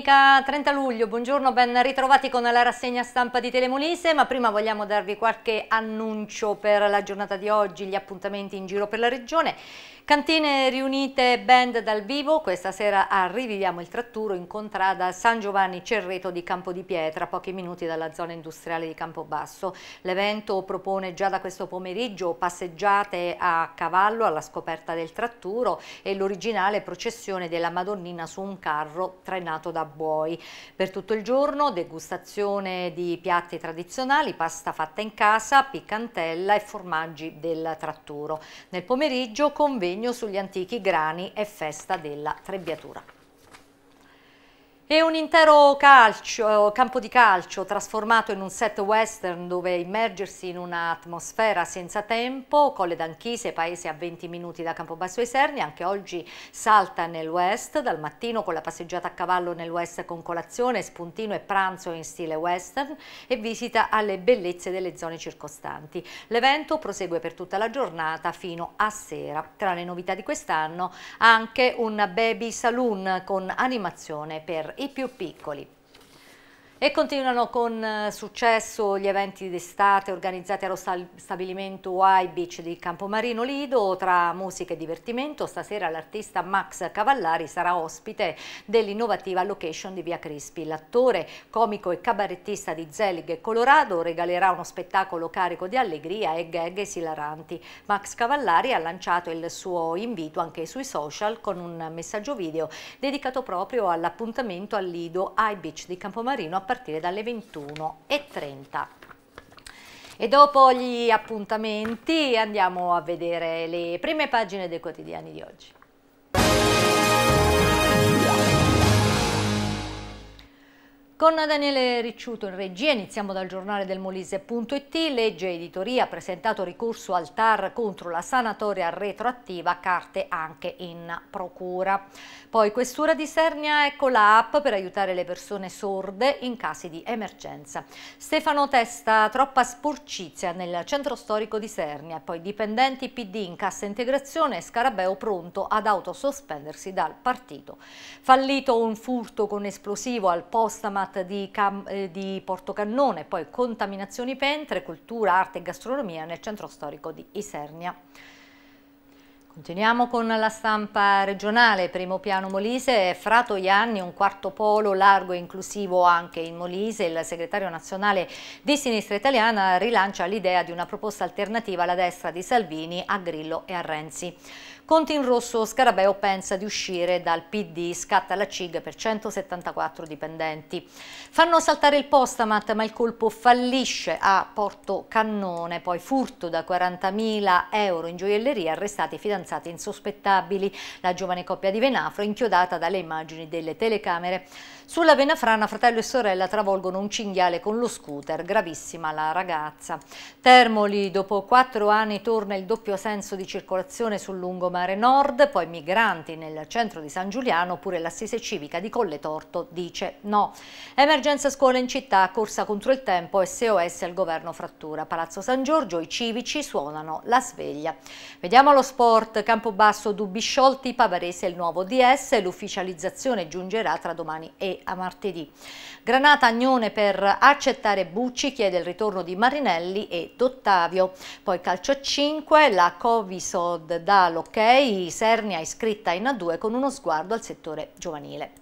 domenica 30 luglio, buongiorno, ben ritrovati con la rassegna stampa di Telemonise, ma prima vogliamo darvi qualche annuncio per la giornata di oggi, gli appuntamenti in giro per la regione. Cantine riunite band dal vivo, questa sera a Riviviamo il Tratturo in contrada San Giovanni Cerreto di Campo di Pietra, pochi minuti dalla zona industriale di Campobasso. L'evento propone già da questo pomeriggio passeggiate a cavallo alla scoperta del Tratturo e l'originale processione della Madonnina su un carro trainato da da buoi. Per tutto il giorno degustazione di piatti tradizionali, pasta fatta in casa, piccantella e formaggi del tratturo. Nel pomeriggio convegno sugli antichi grani e festa della trebbiatura. E un intero calcio, campo di calcio trasformato in un set western dove immergersi in un'atmosfera senza tempo, Colle d'Anchise, paese a 20 minuti da Campobasso Iserni, anche oggi salta nel west, dal mattino con la passeggiata a cavallo nel west con colazione, spuntino e pranzo in stile western e visita alle bellezze delle zone circostanti. L'evento prosegue per tutta la giornata fino a sera. Tra le novità di quest'anno anche un baby saloon con animazione per i i più piccoli. E continuano con eh, successo gli eventi d'estate organizzati allo stabilimento Y Beach di Campomarino Lido tra musica e divertimento. Stasera l'artista Max Cavallari sarà ospite dell'innovativa location di Via Crispi. L'attore, comico e cabarettista di Zelig Colorado regalerà uno spettacolo carico di allegria e gag esilaranti. Max Cavallari ha lanciato il suo invito anche sui social con un messaggio video dedicato proprio all'appuntamento al Lido Y Beach di Campomarino a partire dalle 21.30. E dopo gli appuntamenti andiamo a vedere le prime pagine dei quotidiani di oggi. Con Daniele Ricciuto in regia iniziamo dal giornale del Molise.it, legge editoria presentato ricorso al TAR contro la sanatoria retroattiva, carte anche in procura. Poi questura di Sernia, ecco la app per aiutare le persone sorde in casi di emergenza. Stefano Testa, troppa sporcizia nel centro storico di Sernia, poi dipendenti PD in cassa integrazione e Scarabeo pronto ad autosospendersi dal partito. Fallito un furto con esplosivo al postamat Art di, Cam, eh, di Portocannone, poi Contaminazioni Pentre, Cultura, Arte e Gastronomia nel centro storico di Isernia. Continuiamo con la stampa regionale, primo piano Molise, fra Toianni, un quarto polo largo e inclusivo anche in Molise, il segretario nazionale di Sinistra Italiana rilancia l'idea di una proposta alternativa alla destra di Salvini, a Grillo e a Renzi. Conti in rosso Scarabeo pensa di uscire dal PD, scatta la CIG per 174 dipendenti. Fanno saltare il postamat ma il colpo fallisce a Porto Cannone, poi furto da 40.000 euro in gioielleria, arrestati fidanzati insospettabili. La giovane coppia di Venafro inchiodata dalle immagini delle telecamere. Sulla Venafrana fratello e sorella travolgono un cinghiale con lo scooter, gravissima la ragazza. Termoli, dopo quattro anni torna il doppio senso di circolazione sul lungomare mare nord, poi migranti nel centro di San Giuliano, pure l'assise civica di Colle Torto dice no. Emergenza scuola in città, corsa contro il tempo SOS al governo frattura. Palazzo San Giorgio, i civici suonano la sveglia. Vediamo lo sport, Campobasso, dubbi sciolti, Pavarese il nuovo DS, l'ufficializzazione giungerà tra domani e a martedì. Granata Agnone per accettare Bucci chiede il ritorno di Marinelli e Dottavio. Poi calcio 5, la Covisod dà Locchè Sernia iscritta in A2 con uno sguardo al settore giovanile.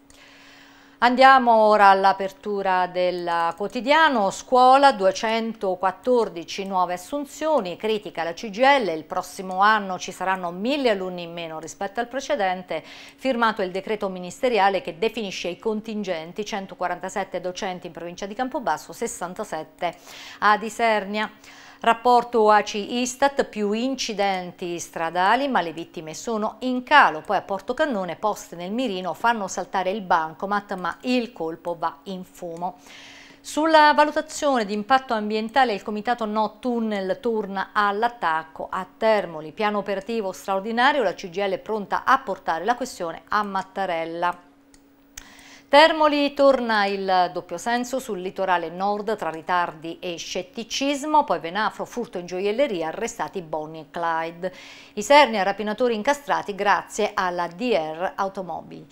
Andiamo ora all'apertura del quotidiano, scuola 214 nuove assunzioni, critica la CGL, il prossimo anno ci saranno mille alunni in meno rispetto al precedente, firmato il decreto ministeriale che definisce i contingenti 147 docenti in provincia di Campobasso, 67 a Disernia. Rapporto ACI-Istat, più incidenti stradali, ma le vittime sono in calo. Poi a Porto Cannone, poste nel mirino fanno saltare il bancomat, ma il colpo va in fumo. Sulla valutazione di impatto ambientale il comitato No Tunnel torna all'attacco a Termoli. Piano operativo straordinario, la CGL è pronta a portare la questione a Mattarella. Termoli torna il doppio senso sul litorale nord tra ritardi e scetticismo, poi Venafro, furto in gioielleria, arrestati Bonnie e Clyde. I serni a rapinatori incastrati grazie alla DR Automobile.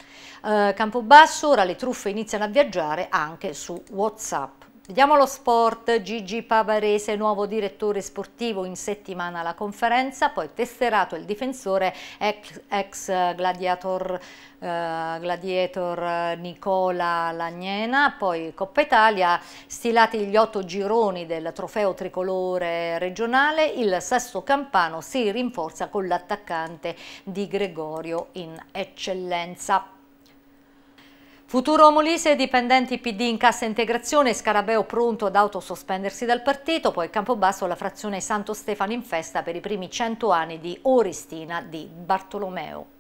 Eh, Campobasso, ora le truffe iniziano a viaggiare anche su Whatsapp. Vediamo lo sport, Gigi Pavarese, nuovo direttore sportivo in settimana alla conferenza, poi tesserato il difensore ex, ex gladiator, eh, gladiator, eh, Nicola Lagnena, poi Coppa Italia, stilati gli otto gironi del trofeo tricolore regionale, il Sesto Campano si rinforza con l'attaccante di Gregorio in eccellenza. Futuro Molise, dipendenti PD in cassa integrazione, Scarabeo pronto ad autosospendersi dal partito, poi Campobasso la frazione Santo Stefano in festa per i primi 100 anni di Oristina di Bartolomeo.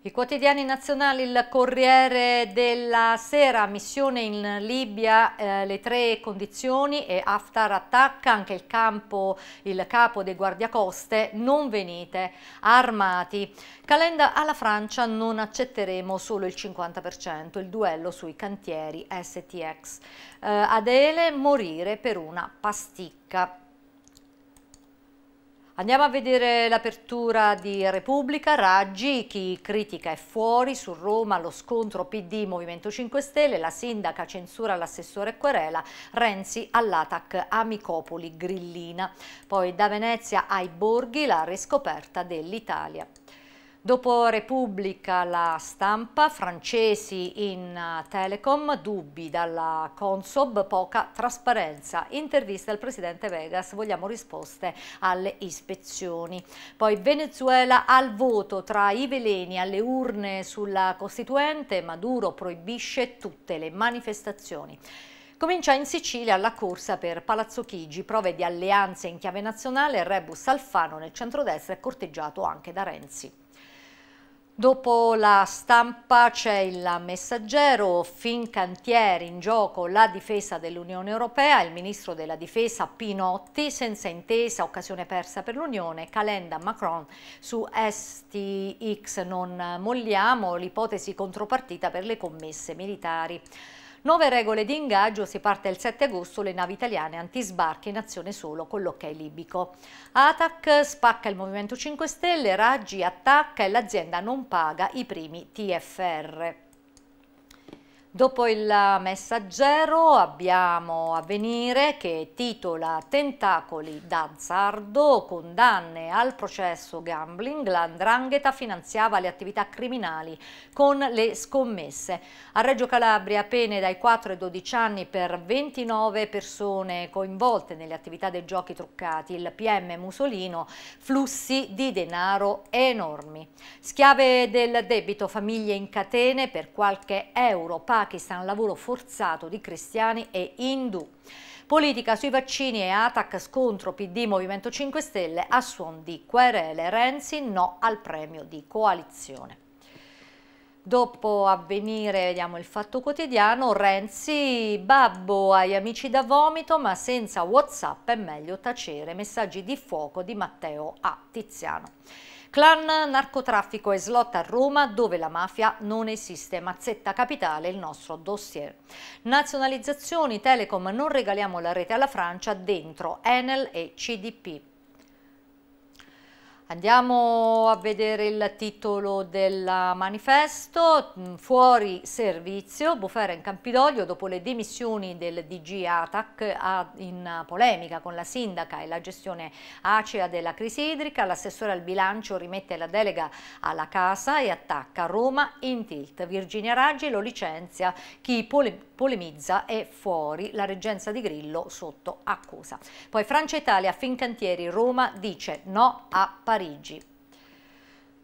I quotidiani nazionali, il Corriere della Sera, missione in Libia, eh, le tre condizioni e Haftar attacca anche il campo, il capo dei guardiacoste, non venite armati. Calenda alla Francia non accetteremo solo il 50%, il duello sui cantieri STX. Eh, Adele morire per una pasticca. Andiamo a vedere l'apertura di Repubblica, Raggi, chi critica è fuori, su Roma lo scontro PD Movimento 5 Stelle, la sindaca censura l'assessore Querela, Renzi all'Atac Amicopoli Grillina. Poi da Venezia ai Borghi la riscoperta dell'Italia. Dopo Repubblica la stampa, francesi in eh, Telecom, dubbi dalla Consob, poca trasparenza. Intervista al presidente Vegas, vogliamo risposte alle ispezioni. Poi Venezuela al voto tra i veleni alle urne sulla Costituente, Maduro proibisce tutte le manifestazioni. Comincia in Sicilia la corsa per Palazzo Chigi, prove di alleanze in chiave nazionale, Rebus Alfano nel centrodestra è corteggiato anche da Renzi. Dopo la stampa c'è il messaggero, fin cantieri in gioco la difesa dell'Unione Europea, il ministro della difesa Pinotti, senza intesa, occasione persa per l'Unione, Calenda Macron su STX non molliamo, l'ipotesi contropartita per le commesse militari. Nuove regole di ingaggio, si parte il 7 agosto le navi italiane antisbarchi in azione solo con l'ok libico. Atac spacca il Movimento 5 Stelle, Raggi attacca e l'azienda non paga i primi TFR. Dopo il messaggero abbiamo Avvenire che titola Tentacoli d'azzardo, condanne al processo gambling, la Ndrangheta finanziava le attività criminali con le scommesse. A Reggio Calabria pene dai 4 ai 12 anni per 29 persone coinvolte nelle attività dei giochi truccati, il PM Musolino, flussi di denaro enormi. Schiave del debito, famiglie in catene per qualche euro, pari Pakistan, lavoro forzato di cristiani e indù. Politica sui vaccini e ATAC scontro PD Movimento 5 Stelle a suon di querele. Renzi no al premio di coalizione. Dopo avvenire, vediamo il fatto quotidiano, Renzi, babbo agli amici da vomito ma senza Whatsapp è meglio tacere, messaggi di fuoco di Matteo A. Tiziano. Clan, narcotraffico e slot a Roma dove la mafia non esiste, Mazzetta Capitale il nostro dossier. Nazionalizzazioni, Telecom, non regaliamo la rete alla Francia, dentro Enel e CDP. Andiamo a vedere il titolo del manifesto, mm, fuori servizio, Bufera in Campidoglio dopo le dimissioni del DG ATAC in polemica con la sindaca e la gestione acea della crisi idrica, l'assessore al bilancio rimette la delega alla casa e attacca Roma in tilt, Virginia Raggi lo licenzia, chi pole polemizza è fuori, la reggenza di Grillo sotto accusa. Poi Francia Italia, Fincantieri, Roma dice no a Parigi. Parigi.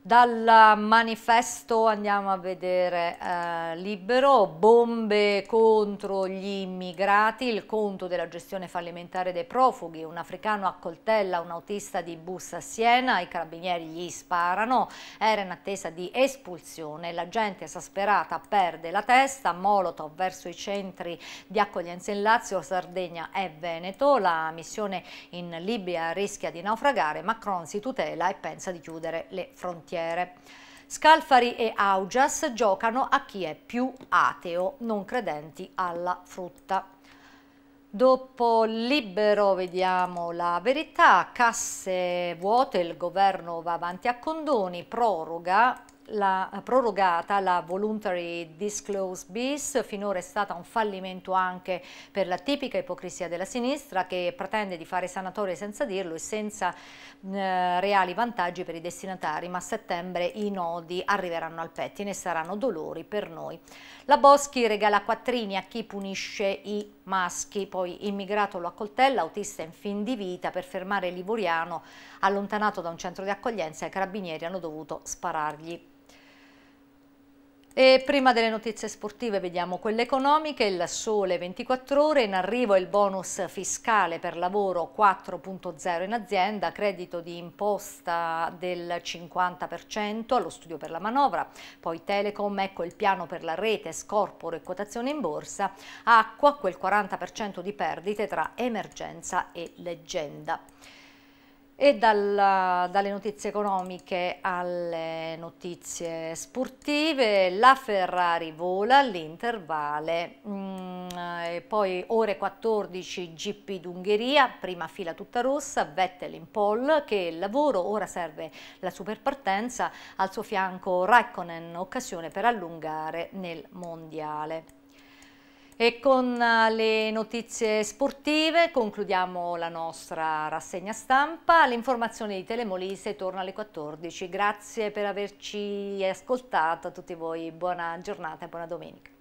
Dal manifesto andiamo a vedere eh, libero, bombe contro gli immigrati, il conto della gestione fallimentare dei profughi, un africano accoltella un autista di bus a Siena, i carabinieri gli sparano, era in attesa di espulsione, la gente esasperata perde la testa, Molotov verso i centri di accoglienza in Lazio, Sardegna e Veneto, la missione in Libia rischia di naufragare, Macron si tutela e pensa di chiudere le frontiere bicchiere. Scalfari e Augias giocano a chi è più ateo, non credenti alla frutta. Dopo libero vediamo la verità, casse vuote, il governo va avanti a condoni, proroga la prorogata, la voluntary disclose bis, finora è stata un fallimento anche per la tipica ipocrisia della sinistra che pretende di fare sanatorie senza dirlo e senza eh, reali vantaggi per i destinatari, ma a settembre i nodi arriveranno al pettine e saranno dolori per noi. La Boschi regala quattrini a chi punisce i maschi, poi immigrato lo accoltella, autista in fin di vita per fermare Livoriano allontanato da un centro di accoglienza i carabinieri hanno dovuto sparargli e prima delle notizie sportive vediamo quelle economiche, il sole 24 ore, in arrivo il bonus fiscale per lavoro 4.0 in azienda, credito di imposta del 50% allo studio per la manovra, poi Telecom, ecco il piano per la rete, scorporo e quotazione in borsa, acqua quel 40% di perdite tra emergenza e leggenda. E dalla, dalle notizie economiche alle notizie sportive, la Ferrari vola all'intervale, mm, poi ore 14 GP d'Ungheria, prima fila tutta rossa, Vettel in pole che lavoro, ora serve la superpartenza, al suo fianco Raikkonen occasione per allungare nel mondiale. E con eh, le notizie sportive concludiamo la nostra rassegna stampa. L'informazione di Telemolise torna alle 14. Grazie per averci ascoltato a tutti voi. Buona giornata e buona domenica.